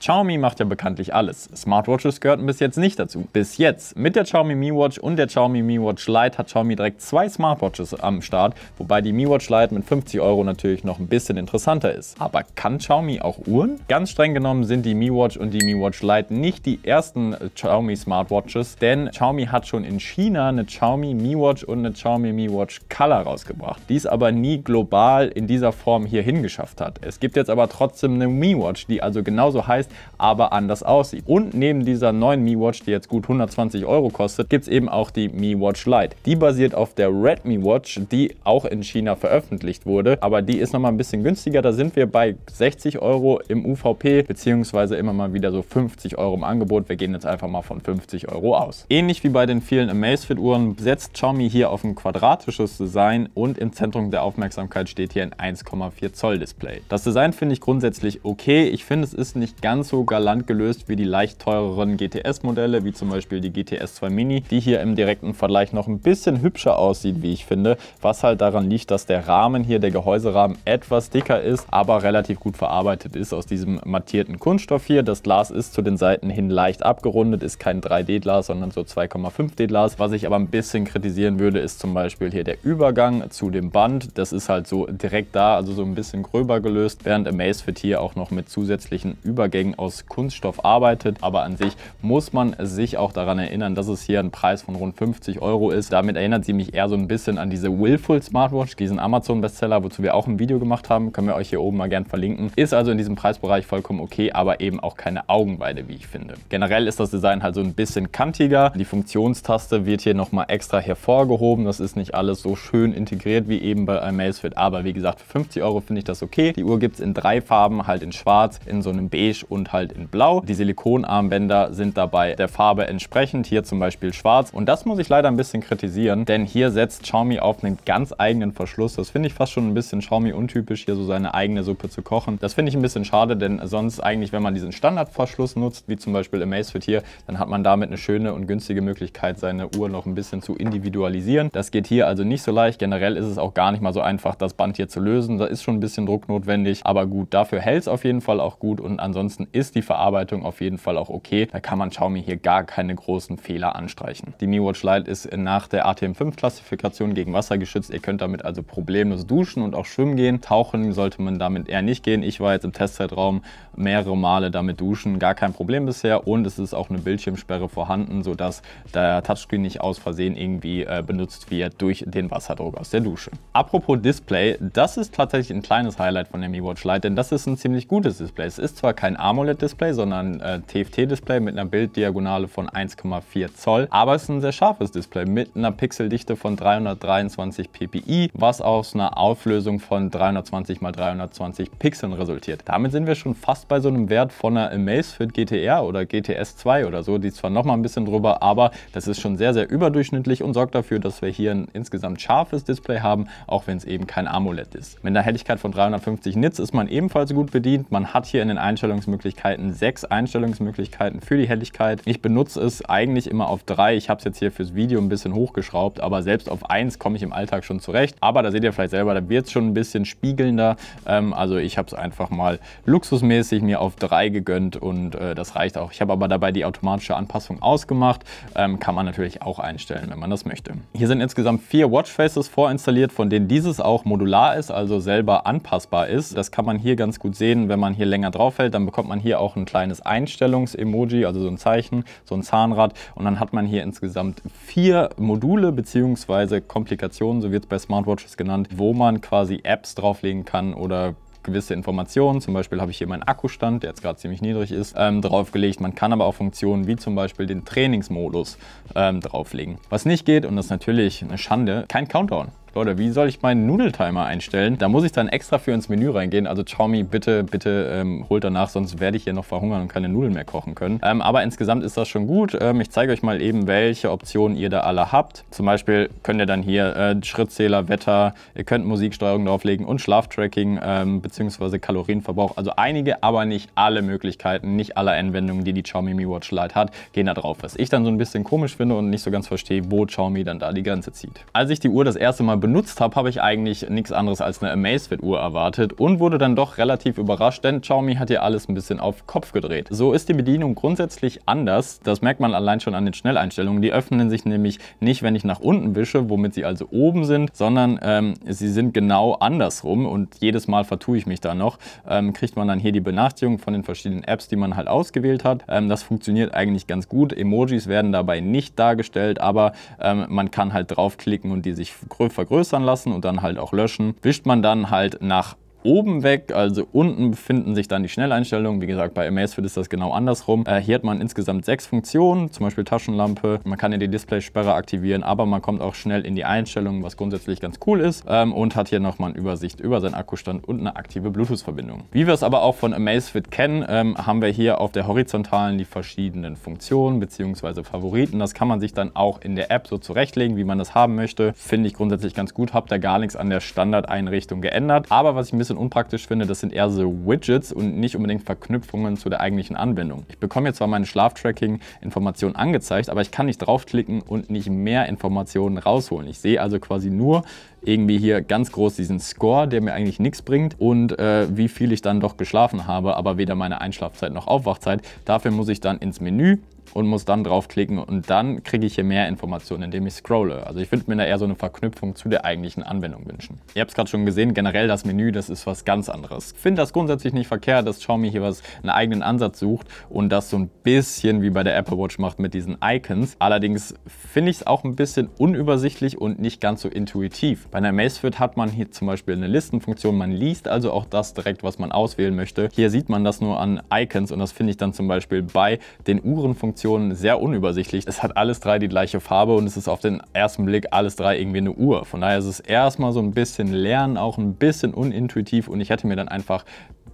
Xiaomi macht ja bekanntlich alles. Smartwatches gehörten bis jetzt nicht dazu. Bis jetzt. Mit der Xiaomi Mi Watch und der Xiaomi Mi Watch Lite hat Xiaomi direkt zwei Smartwatches am Start, wobei die Mi Watch Lite mit 50 Euro natürlich noch ein bisschen interessanter ist. Aber kann Xiaomi auch Uhren? Ganz streng genommen sind die Mi Watch und die Mi Watch Lite nicht die ersten äh, Xiaomi Smartwatches, denn Xiaomi hat schon in China eine Xiaomi Mi Watch und eine Xiaomi Mi Watch Color rausgebracht, die es aber nie global in dieser Form hier hingeschafft hat. Es gibt jetzt aber trotzdem eine Mi Watch, die also genauso heißt heißt, aber anders aussieht. Und neben dieser neuen Mi Watch, die jetzt gut 120 Euro kostet, gibt es eben auch die Mi Watch Lite. Die basiert auf der Redmi Watch, die auch in China veröffentlicht wurde, aber die ist nochmal ein bisschen günstiger. Da sind wir bei 60 Euro im UVP, beziehungsweise immer mal wieder so 50 Euro im Angebot. Wir gehen jetzt einfach mal von 50 Euro aus. Ähnlich wie bei den vielen Amazfit-Uhren setzt Xiaomi hier auf ein quadratisches Design und im Zentrum der Aufmerksamkeit steht hier ein 1,4 Zoll Display. Das Design finde ich grundsätzlich okay. Ich finde, es ist nicht ganz ganz so galant gelöst wie die leicht teureren GTS-Modelle, wie zum Beispiel die GTS 2 Mini, die hier im direkten Vergleich noch ein bisschen hübscher aussieht, wie ich finde, was halt daran liegt, dass der Rahmen hier, der Gehäuserahmen, etwas dicker ist, aber relativ gut verarbeitet ist aus diesem mattierten Kunststoff hier. Das Glas ist zu den Seiten hin leicht abgerundet, ist kein 3D-Glas, sondern so 2,5D-Glas. Was ich aber ein bisschen kritisieren würde, ist zum Beispiel hier der Übergang zu dem Band. Das ist halt so direkt da, also so ein bisschen gröber gelöst, während Amazfit hier auch noch mit zusätzlichen Übergängen Ding aus Kunststoff arbeitet. Aber an sich muss man sich auch daran erinnern, dass es hier ein Preis von rund 50 Euro ist. Damit erinnert sie mich eher so ein bisschen an diese Willful Smartwatch, diesen Amazon-Bestseller, wozu wir auch ein Video gemacht haben. Können wir euch hier oben mal gern verlinken. Ist also in diesem Preisbereich vollkommen okay, aber eben auch keine Augenweide, wie ich finde. Generell ist das Design halt so ein bisschen kantiger. Die Funktionstaste wird hier nochmal extra hervorgehoben. Das ist nicht alles so schön integriert wie eben bei Amazfit. Aber wie gesagt, für 50 Euro finde ich das okay. Die Uhr gibt es in drei Farben, halt in schwarz, in so einem beige und und halt in blau. Die Silikonarmbänder sind dabei der Farbe entsprechend, hier zum Beispiel schwarz. Und das muss ich leider ein bisschen kritisieren, denn hier setzt Xiaomi auf einen ganz eigenen Verschluss. Das finde ich fast schon ein bisschen Xiaomi-untypisch, hier so seine eigene Suppe zu kochen. Das finde ich ein bisschen schade, denn sonst eigentlich, wenn man diesen Standardverschluss nutzt, wie zum Beispiel Amazfit hier, dann hat man damit eine schöne und günstige Möglichkeit, seine Uhr noch ein bisschen zu individualisieren. Das geht hier also nicht so leicht. Generell ist es auch gar nicht mal so einfach, das Band hier zu lösen. Da ist schon ein bisschen Druck notwendig, aber gut, dafür hält es auf jeden Fall auch gut und ansonsten ist die Verarbeitung auf jeden Fall auch okay. Da kann man Xiaomi hier gar keine großen Fehler anstreichen. Die Mi Watch Lite ist nach der ATM5-Klassifikation gegen Wasser geschützt. Ihr könnt damit also problemlos duschen und auch schwimmen gehen. Tauchen sollte man damit eher nicht gehen. Ich war jetzt im Testzeitraum mehrere Male damit duschen. Gar kein Problem bisher. Und es ist auch eine Bildschirmsperre vorhanden, sodass der Touchscreen nicht aus Versehen irgendwie äh, benutzt wird durch den Wasserdruck aus der Dusche. Apropos Display, das ist tatsächlich ein kleines Highlight von der Mi Watch Lite, denn das ist ein ziemlich gutes Display. Es ist zwar kein Armor, AMOLED-Display, sondern äh, TFT-Display mit einer Bilddiagonale von 1,4 Zoll. Aber es ist ein sehr scharfes Display mit einer Pixeldichte von 323 ppi, was aus einer Auflösung von 320 x 320 Pixeln resultiert. Damit sind wir schon fast bei so einem Wert von einer Amazfit GTR oder GTS 2 oder so. Die ist zwar noch mal ein bisschen drüber, aber das ist schon sehr, sehr überdurchschnittlich und sorgt dafür, dass wir hier ein insgesamt scharfes Display haben, auch wenn es eben kein AMOLED ist. Mit einer Helligkeit von 350 Nits ist man ebenfalls gut bedient. Man hat hier in den Einstellungsmöglichkeiten Einstellungsmöglichkeiten, sechs Einstellungsmöglichkeiten für die Helligkeit. Ich benutze es eigentlich immer auf drei. Ich habe es jetzt hier fürs Video ein bisschen hochgeschraubt, aber selbst auf eins komme ich im Alltag schon zurecht. Aber da seht ihr vielleicht selber, da wird es schon ein bisschen spiegelnder. Ähm, also ich habe es einfach mal luxusmäßig mir auf drei gegönnt und äh, das reicht auch. Ich habe aber dabei die automatische Anpassung ausgemacht. Ähm, kann man natürlich auch einstellen, wenn man das möchte. Hier sind insgesamt vier Watchfaces vorinstalliert, von denen dieses auch modular ist, also selber anpassbar ist. Das kann man hier ganz gut sehen. Wenn man hier länger drauf hält, dann bekommt man man hier auch ein kleines Einstellungs-Emoji, also so ein Zeichen, so ein Zahnrad. Und dann hat man hier insgesamt vier Module bzw. Komplikationen, so wird es bei Smartwatches genannt, wo man quasi Apps drauflegen kann oder gewisse Informationen. Zum Beispiel habe ich hier meinen Akkustand, der jetzt gerade ziemlich niedrig ist, ähm, draufgelegt. Man kann aber auch Funktionen wie zum Beispiel den Trainingsmodus ähm, drauflegen. Was nicht geht, und das ist natürlich eine Schande, kein Countdown. Leute, wie soll ich meinen Nudeltimer einstellen? Da muss ich dann extra für ins Menü reingehen. Also Xiaomi, bitte, bitte ähm, holt danach, sonst werde ich hier noch verhungern und keine Nudeln mehr kochen können. Ähm, aber insgesamt ist das schon gut. Ähm, ich zeige euch mal eben, welche Optionen ihr da alle habt. Zum Beispiel könnt ihr dann hier äh, Schrittzähler, Wetter, ihr könnt Musiksteuerung drauflegen und Schlaftracking ähm, bzw. Kalorienverbrauch. Also einige, aber nicht alle Möglichkeiten, nicht alle Anwendungen, die die Xiaomi Mi Watch Lite hat, gehen da drauf. Was ich dann so ein bisschen komisch finde und nicht so ganz verstehe, wo Xiaomi dann da die Grenze zieht. Als ich die Uhr das erste Mal benutzt habe, habe ich eigentlich nichts anderes als eine Amazfit-Uhr erwartet und wurde dann doch relativ überrascht, denn Xiaomi hat hier alles ein bisschen auf Kopf gedreht. So ist die Bedienung grundsätzlich anders. Das merkt man allein schon an den Schnelleinstellungen. Die öffnen sich nämlich nicht, wenn ich nach unten wische, womit sie also oben sind, sondern ähm, sie sind genau andersrum und jedes Mal vertue ich mich da noch. Ähm, kriegt man dann hier die Benachrichtigung von den verschiedenen Apps, die man halt ausgewählt hat. Ähm, das funktioniert eigentlich ganz gut. Emojis werden dabei nicht dargestellt, aber ähm, man kann halt draufklicken und die sich vergrößern vergrößern lassen und dann halt auch löschen, wischt man dann halt nach oben weg, also unten befinden sich dann die Schnelleinstellungen. Wie gesagt, bei Amazfit ist das genau andersrum. Äh, hier hat man insgesamt sechs Funktionen, zum Beispiel Taschenlampe. Man kann hier die Displaysperre aktivieren, aber man kommt auch schnell in die Einstellungen, was grundsätzlich ganz cool ist. Ähm, und hat hier nochmal eine Übersicht über seinen Akkustand und eine aktive Bluetooth-Verbindung. Wie wir es aber auch von Amazfit kennen, ähm, haben wir hier auf der horizontalen die verschiedenen Funktionen bzw. Favoriten. Das kann man sich dann auch in der App so zurechtlegen, wie man das haben möchte. Finde ich grundsätzlich ganz gut, habe da gar nichts an der Standardeinrichtung geändert. Aber was ich ein bisschen bisschen unpraktisch finde, das sind eher so Widgets und nicht unbedingt Verknüpfungen zu der eigentlichen Anwendung. Ich bekomme jetzt zwar meine Schlaftracking-Informationen angezeigt, aber ich kann nicht draufklicken und nicht mehr Informationen rausholen. Ich sehe also quasi nur irgendwie hier ganz groß diesen Score, der mir eigentlich nichts bringt und äh, wie viel ich dann doch geschlafen habe, aber weder meine Einschlafzeit noch Aufwachzeit. Dafür muss ich dann ins Menü und muss dann draufklicken und dann kriege ich hier mehr Informationen, indem ich scrolle. Also ich würde mir da eher so eine Verknüpfung zu der eigentlichen Anwendung wünschen. Ihr habt es gerade schon gesehen, generell das Menü, das ist was ganz anderes. Ich finde das grundsätzlich nicht verkehrt, dass Xiaomi hier was einen eigenen Ansatz sucht und das so ein bisschen wie bei der Apple Watch macht mit diesen Icons. Allerdings finde ich es auch ein bisschen unübersichtlich und nicht ganz so intuitiv. Bei einer Macefit hat man hier zum Beispiel eine Listenfunktion, man liest also auch das direkt, was man auswählen möchte. Hier sieht man das nur an Icons und das finde ich dann zum Beispiel bei den Uhrenfunktionen Positionen sehr unübersichtlich. Es hat alles drei die gleiche Farbe und es ist auf den ersten Blick alles drei irgendwie eine Uhr. Von daher ist es erstmal so ein bisschen lernen, auch ein bisschen unintuitiv und ich hätte mir dann einfach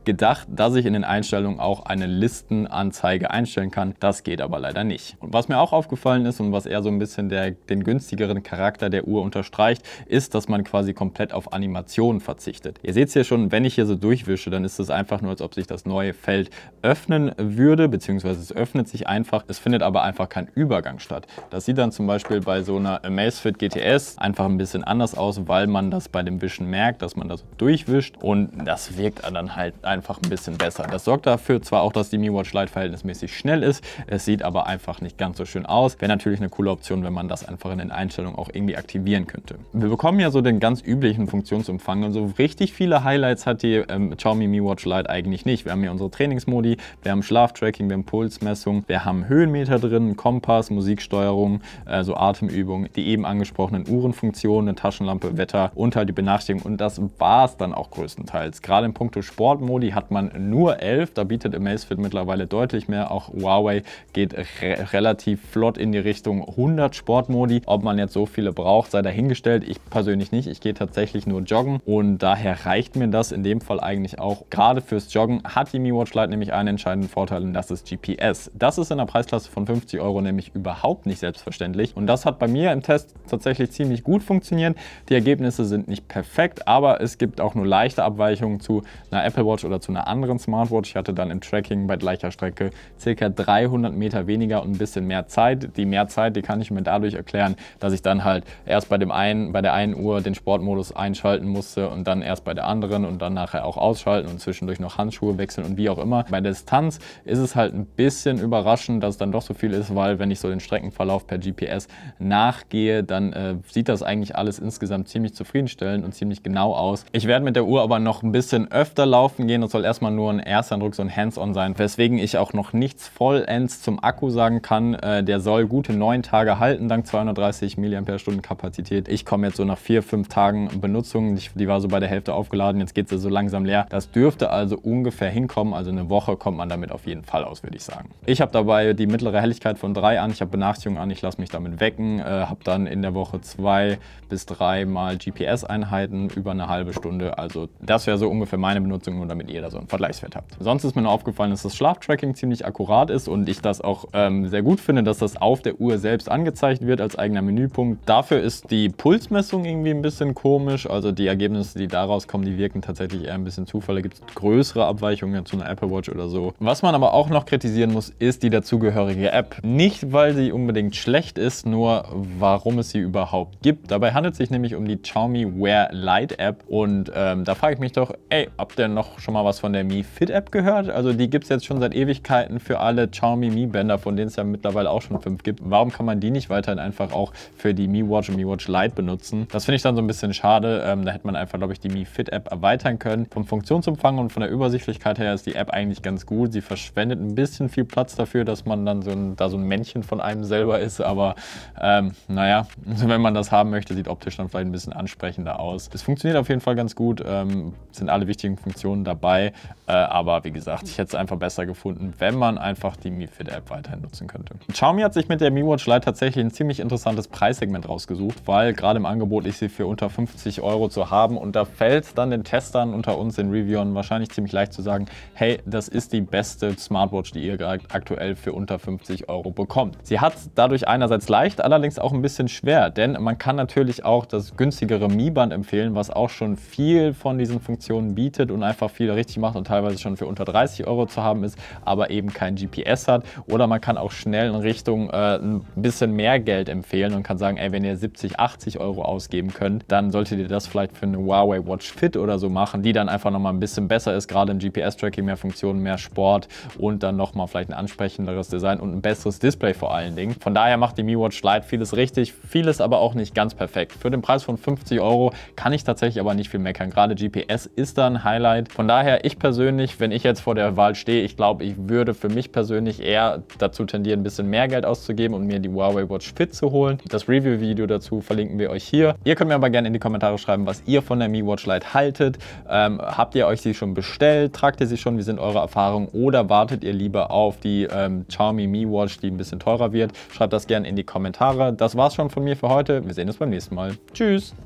gedacht, dass ich in den Einstellungen auch eine Listenanzeige einstellen kann. Das geht aber leider nicht. Und was mir auch aufgefallen ist und was eher so ein bisschen der, den günstigeren Charakter der Uhr unterstreicht, ist, dass man quasi komplett auf Animationen verzichtet. Ihr seht es hier schon, wenn ich hier so durchwische, dann ist es einfach nur, als ob sich das neue Feld öffnen würde, beziehungsweise es öffnet sich einfach. Es findet aber einfach kein Übergang statt. Das sieht dann zum Beispiel bei so einer Amazfit GTS einfach ein bisschen anders aus, weil man das bei dem Wischen merkt, dass man das durchwischt und das wirkt dann halt einfach einfach ein bisschen besser. Das sorgt dafür zwar auch, dass die Mi Watch Lite verhältnismäßig schnell ist, es sieht aber einfach nicht ganz so schön aus. Wäre natürlich eine coole Option, wenn man das einfach in den Einstellungen auch irgendwie aktivieren könnte. Wir bekommen ja so den ganz üblichen Funktionsumfang und so richtig viele Highlights hat die ähm, Xiaomi Mi Watch Lite eigentlich nicht. Wir haben hier unsere Trainingsmodi, wir haben Schlaftracking, wir haben Pulsmessung, wir haben Höhenmeter drin, Kompass, Musiksteuerung, also Atemübung, die eben angesprochenen Uhrenfunktionen, eine Taschenlampe, Wetter und halt die Benachrichtigung und das war es dann auch größtenteils. Gerade in puncto Sportmodi Handy hat man nur 11. Da bietet Amazfit mittlerweile deutlich mehr. Auch Huawei geht re relativ flott in die Richtung 100 Sportmodi. Ob man jetzt so viele braucht, sei dahingestellt. Ich persönlich nicht. Ich gehe tatsächlich nur joggen und daher reicht mir das in dem Fall eigentlich auch. Gerade fürs Joggen hat die Mi Watch Lite nämlich einen entscheidenden Vorteil und das ist GPS. Das ist in der Preisklasse von 50 Euro nämlich überhaupt nicht selbstverständlich und das hat bei mir im Test tatsächlich ziemlich gut funktioniert. Die Ergebnisse sind nicht perfekt, aber es gibt auch nur leichte Abweichungen zu einer Apple Watch oder oder zu einer anderen Smartwatch. Ich hatte dann im Tracking bei gleicher Strecke circa 300 Meter weniger und ein bisschen mehr Zeit. Die mehr Zeit, die kann ich mir dadurch erklären, dass ich dann halt erst bei, dem einen, bei der einen Uhr den Sportmodus einschalten musste und dann erst bei der anderen und dann nachher auch ausschalten und zwischendurch noch Handschuhe wechseln und wie auch immer. Bei der Distanz ist es halt ein bisschen überraschend, dass es dann doch so viel ist, weil wenn ich so den Streckenverlauf per GPS nachgehe, dann äh, sieht das eigentlich alles insgesamt ziemlich zufriedenstellend und ziemlich genau aus. Ich werde mit der Uhr aber noch ein bisschen öfter laufen gehen, gehen. Das soll erstmal nur ein Ersteindruck, so ein Hands-on sein, weswegen ich auch noch nichts vollends zum Akku sagen kann. Äh, der soll gute neun Tage halten, dank 230 mAh Kapazität. Ich komme jetzt so nach vier, fünf Tagen Benutzung. Ich, die war so bei der Hälfte aufgeladen, jetzt geht sie so langsam leer. Das dürfte also ungefähr hinkommen, also eine Woche kommt man damit auf jeden Fall aus, würde ich sagen. Ich habe dabei die mittlere Helligkeit von drei an, ich habe Benachrichtigungen an, ich lasse mich damit wecken, äh, habe dann in der Woche zwei bis drei Mal GPS-Einheiten über eine halbe Stunde. Also das wäre so ungefähr meine Benutzung, nur damit damit ihr da so einen Vergleichswert habt. Sonst ist mir nur aufgefallen, dass das Schlaftracking ziemlich akkurat ist und ich das auch ähm, sehr gut finde, dass das auf der Uhr selbst angezeigt wird als eigener Menüpunkt. Dafür ist die Pulsmessung irgendwie ein bisschen komisch, also die Ergebnisse, die daraus kommen, die wirken tatsächlich eher ein bisschen Zufall. Da gibt es größere Abweichungen zu einer Apple Watch oder so. Was man aber auch noch kritisieren muss, ist die dazugehörige App. Nicht, weil sie unbedingt schlecht ist, nur warum es sie überhaupt gibt. Dabei handelt es sich nämlich um die Xiaomi Wear Lite App und ähm, da frage ich mich doch, ey, habt ihr noch schon mal mal was von der Mi Fit App gehört? Also die gibt es jetzt schon seit Ewigkeiten für alle Xiaomi Mi Bänder, von denen es ja mittlerweile auch schon fünf gibt. Warum kann man die nicht weiterhin einfach auch für die Mi Watch und Mi Watch Lite benutzen? Das finde ich dann so ein bisschen schade. Ähm, da hätte man einfach, glaube ich, die Mi Fit App erweitern können. Vom Funktionsumfang und von der Übersichtlichkeit her ist die App eigentlich ganz gut. Sie verschwendet ein bisschen viel Platz dafür, dass man dann so ein, da so ein Männchen von einem selber ist. Aber ähm, naja, wenn man das haben möchte, sieht optisch dann vielleicht ein bisschen ansprechender aus. Es funktioniert auf jeden Fall ganz gut, ähm, sind alle wichtigen Funktionen dabei dabei. Äh, aber wie gesagt, ich hätte es einfach besser gefunden, wenn man einfach die Mi Fit App weiterhin nutzen könnte. Xiaomi hat sich mit der Mi Watch Lite tatsächlich ein ziemlich interessantes Preissegment rausgesucht, weil gerade im Angebot ist sie für unter 50 Euro zu haben und da fällt es dann den Testern unter uns, den Reviewern, wahrscheinlich ziemlich leicht zu sagen, hey, das ist die beste Smartwatch, die ihr aktuell für unter 50 Euro bekommt. Sie hat dadurch einerseits leicht, allerdings auch ein bisschen schwer, denn man kann natürlich auch das günstigere Mi-Band empfehlen, was auch schon viel von diesen Funktionen bietet und einfach viel richtig macht und teilweise schon für unter 30 Euro zu haben ist, aber eben kein GPS hat. Oder man kann auch schnell in Richtung äh, ein bisschen mehr Geld empfehlen und kann sagen, ey, wenn ihr 70, 80 Euro ausgeben könnt, dann solltet ihr das vielleicht für eine Huawei Watch Fit oder so machen, die dann einfach nochmal ein bisschen besser ist, gerade im GPS-Tracking, mehr Funktionen, mehr Sport und dann nochmal vielleicht ein ansprechenderes Design und ein besseres Display vor allen Dingen. Von daher macht die Mi Watch Lite vieles richtig, vieles aber auch nicht ganz perfekt. Für den Preis von 50 Euro kann ich tatsächlich aber nicht viel meckern. Gerade GPS ist da ein Highlight. Von daher daher, ich persönlich, wenn ich jetzt vor der Wahl stehe, ich glaube, ich würde für mich persönlich eher dazu tendieren, ein bisschen mehr Geld auszugeben und mir die Huawei Watch Fit zu holen. Das Review-Video dazu verlinken wir euch hier. Ihr könnt mir aber gerne in die Kommentare schreiben, was ihr von der Mi Watch Lite haltet. Ähm, habt ihr euch sie schon bestellt? Tragt ihr sie schon? Wie sind eure Erfahrungen? Oder wartet ihr lieber auf die ähm, Xiaomi Mi Watch, die ein bisschen teurer wird? Schreibt das gerne in die Kommentare. Das war's schon von mir für heute. Wir sehen uns beim nächsten Mal. Tschüss!